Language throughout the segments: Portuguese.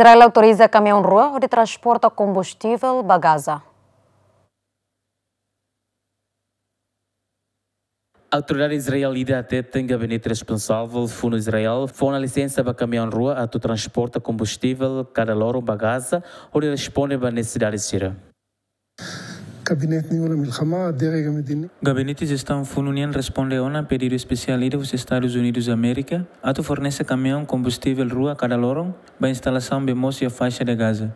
Israel autoriza caminhão rua de transporta combustível para Gaza. A autoridade israelita até tem gabinete responsável fundo Israel foi uma licença para caminhão rua a transporta combustível cada loro para Gaza ou responde para necessidades de Gabinete de gestão Fununian responde a uma pedido especial dos Estados Unidos da América. Ato fornece caminhão combustível rua cada loron para instalação de moça e faixa de Gaza.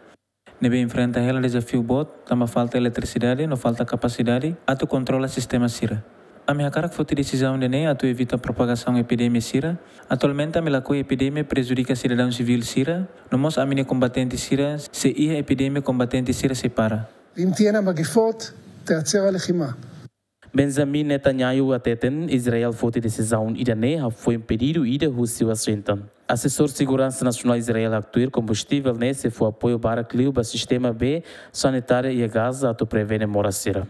Nebe enfrenta ela desafio bot, também falta eletricidade, não falta capacidade, ato controla sistema Sira. A minha cara foi decisão de NEM, ato evita a propagação da epidemia Sira. Atualmente, a minha epidemia prejudica cidadão civil Sira. Nós, a minha combatente Sira, se a epidemia combatente Sira separa. para. ואם תהיינה מגפות, תיעצר הלחימה. Benjamin Netanyahu ateten Israel fote decisão iranê foi impedido ida Rússia Washington. Assessor de Segurança Nacional Israel Actuir combustível nesse foi apoio para Cliuba Sistema B sanitário e Gás ato prevene Moracira.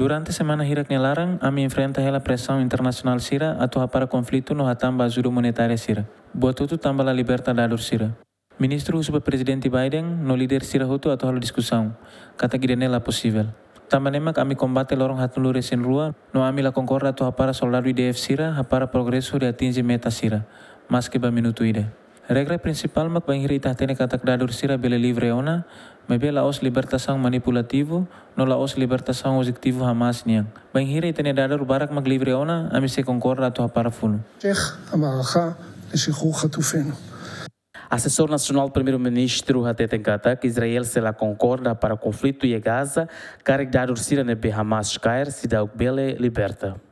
Durante a semana Hirak Nelarang, a minha enfrenta a pressão internacional Sira a para conflito no Hatamba Azul Humanitária Sira. Boa tudo tambala liberta da Sira. Ministro sobre Presiden Biden no líder roto atau hal la discussão, kata que nela possível. Tamanema kami combate lorong hatun lures rua, no ami la concorda to para soldado IDF sira, para progreso de atinge meta sira, mas ba minuto ide. Regra principal mak banghiri tahtene katak dadur sira bele livre ona, mebe la os manipulativo, no laos libertasang libertação hamas niang. Banghiri tene dadur barak mak livre ona, ami se concorda to para funo. Sheikh, המערכה לשחרור Assessor Nacional do Primeiro-Ministro Hatet Nkata, Israel se la concorda para conflito e Gaza, caridade ursira nebe Hamas Kair, se da liberta.